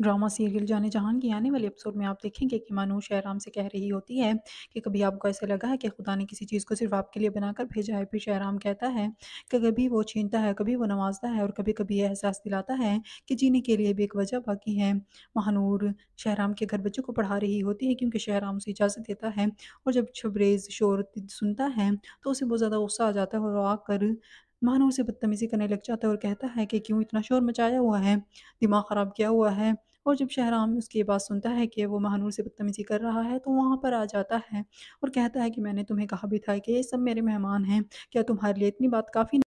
drama serial जाने जहान की आने वाले एपिसोड में आप देखेंगे कि मानो शहराम से कह रही होती है कि कभी आपको ऐसा लगा है कि खुदा ने किसी चीज़ को सिर्फ आपके लिए बनाकर भेजा है फिर शहराम कहता है कि कभी वो छीनता है कभी वो नवाजता है और कभी कभी यह एहसास दिलाता है कि जीने के लिए भी एक वजह बाकी है महानूर शहराम के घर बच्चों को पढ़ा रही होती है क्योंकि शहराम उसे इजाज़त देता है और जब शबरेज़ शोर सुनता है तो उसे बहुत ज़्यादा गुस्सा आ जाता है और आकर मानो उसे बदतमीजी करने लग जाता है और कहता है कि क्यों इतना शोर मचाया हुआ है दिमाग ख़राब किया हुआ है और जब शहराम उसकी ये बात सुनता है कि वो महानूर से बदतमीजी कर रहा है तो वहाँ पर आ जाता है और कहता है कि मैंने तुम्हें कहा भी था कि ये सब मेरे मेहमान हैं क्या तुम्हारे लिए इतनी बात काफ़ी